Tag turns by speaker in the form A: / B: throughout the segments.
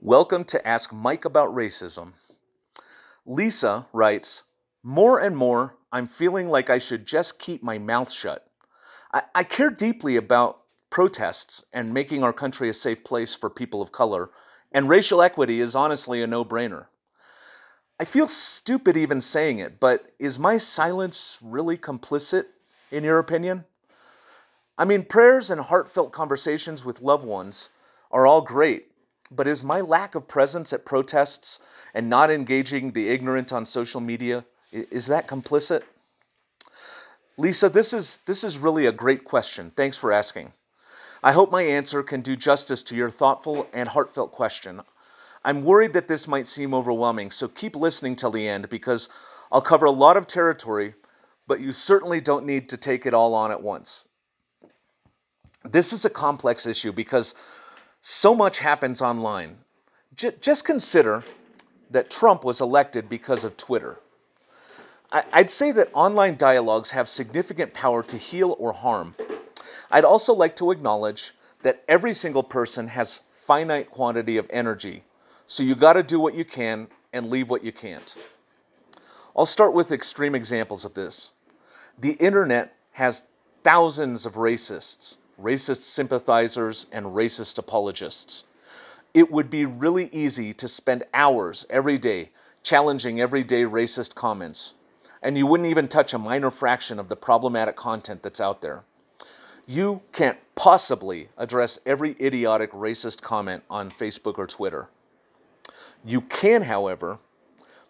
A: Welcome to Ask Mike About Racism. Lisa writes More and more, I'm feeling like I should just keep my mouth shut. I, I care deeply about protests and making our country a safe place for people of color, and racial equity is honestly a no brainer. I feel stupid even saying it, but is my silence really complicit, in your opinion? I mean, prayers and heartfelt conversations with loved ones are all great, but is my lack of presence at protests and not engaging the ignorant on social media, is that complicit? Lisa, this is, this is really a great question. Thanks for asking. I hope my answer can do justice to your thoughtful and heartfelt question. I'm worried that this might seem overwhelming, so keep listening till the end because I'll cover a lot of territory, but you certainly don't need to take it all on at once. This is a complex issue because so much happens online. J- just consider that Trump was elected because of Twitter. I- I'd say that online dialogues have significant power to heal or harm. I'd also like to acknowledge that every single person has finite quantity of energy, so you got to do what you can and leave what you can't. I'll start with extreme examples of this. The internet has thousands of racists, racist sympathizers, and racist apologists. It would be really easy to spend hours every day challenging everyday racist comments, and you wouldn't even touch a minor fraction of the problematic content that's out there. You can't possibly address every idiotic racist comment on Facebook or Twitter. You can, however,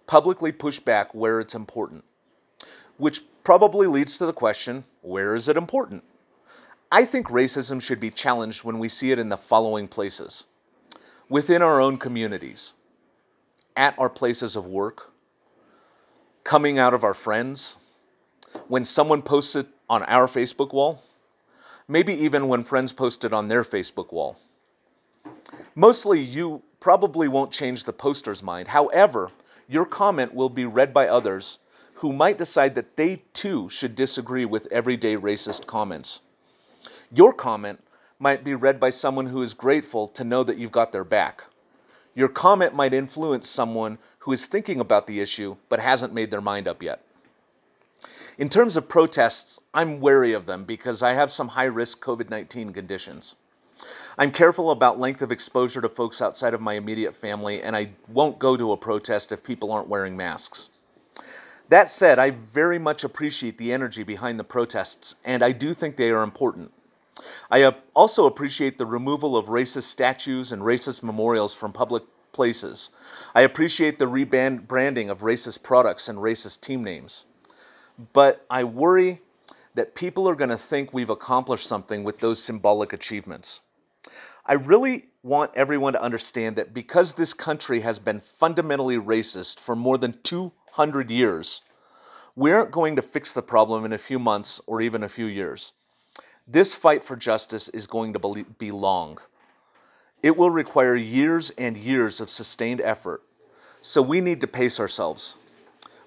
A: publicly push back where it's important, which probably leads to the question where is it important? I think racism should be challenged when we see it in the following places within our own communities, at our places of work, coming out of our friends, when someone posts it on our Facebook wall, maybe even when friends post it on their Facebook wall. Mostly, you probably won't change the poster's mind. However, your comment will be read by others who might decide that they too should disagree with everyday racist comments. Your comment might be read by someone who is grateful to know that you've got their back. Your comment might influence someone who is thinking about the issue but hasn't made their mind up yet. In terms of protests, I'm wary of them because I have some high risk COVID 19 conditions. I'm careful about length of exposure to folks outside of my immediate family, and I won't go to a protest if people aren't wearing masks. That said, I very much appreciate the energy behind the protests, and I do think they are important. I uh, also appreciate the removal of racist statues and racist memorials from public places. I appreciate the rebranding of racist products and racist team names. But I worry that people are going to think we've accomplished something with those symbolic achievements. I really want everyone to understand that because this country has been fundamentally racist for more than 200 years, we aren't going to fix the problem in a few months or even a few years. This fight for justice is going to be long. It will require years and years of sustained effort. So we need to pace ourselves.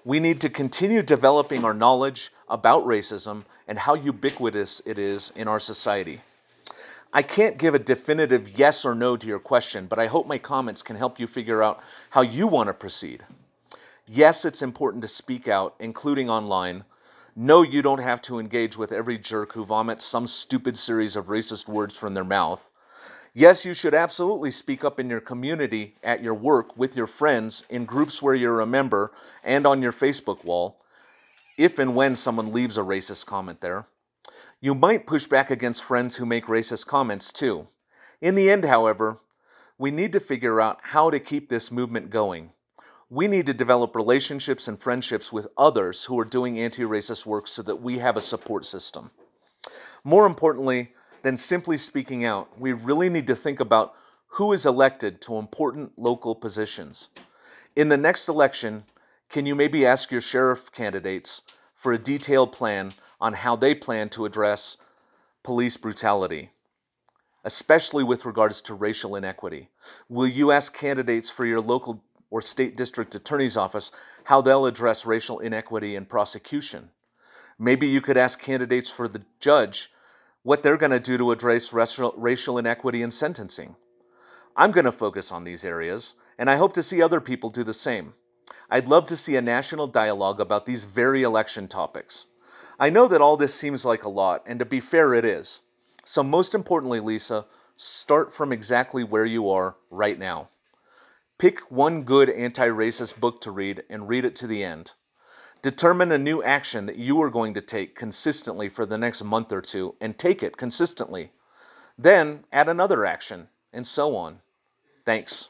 A: We need to continue developing our knowledge about racism and how ubiquitous it is in our society. I can't give a definitive yes or no to your question, but I hope my comments can help you figure out how you want to proceed. Yes, it's important to speak out, including online, no, you don't have to engage with every jerk who vomits some stupid series of racist words from their mouth. Yes, you should absolutely speak up in your community, at your work, with your friends, in groups where you're a member, and on your Facebook wall, if and when someone leaves a racist comment there. You might push back against friends who make racist comments too. In the end, however, we need to figure out how to keep this movement going we need to develop relationships and friendships with others who are doing anti racist work so that we have a support system. More importantly than simply speaking out, we really need to think about who is elected to important local positions. In the next election, can you maybe ask your sheriff candidates for a detailed plan on how they plan to address police brutality, especially with regards to racial inequity? Will you ask candidates for your local or state district attorney's office how they'll address racial inequity in prosecution. Maybe you could ask candidates for the judge what they're going to do to address racial, inequity in sentencing. I'm going to focus on these areas, and I hope to see other people do the same. I'd love to see a national dialogue about these very election topics. I know that all this seems like a lot, and to be fair, it is. So, most importantly, Lisa, start from exactly where you are right now. Pick one good anti racist book to read and read it to the end. Determine a new action that you are going to take consistently for the next month or two and take it consistently. Then add another action, and so on. Thanks.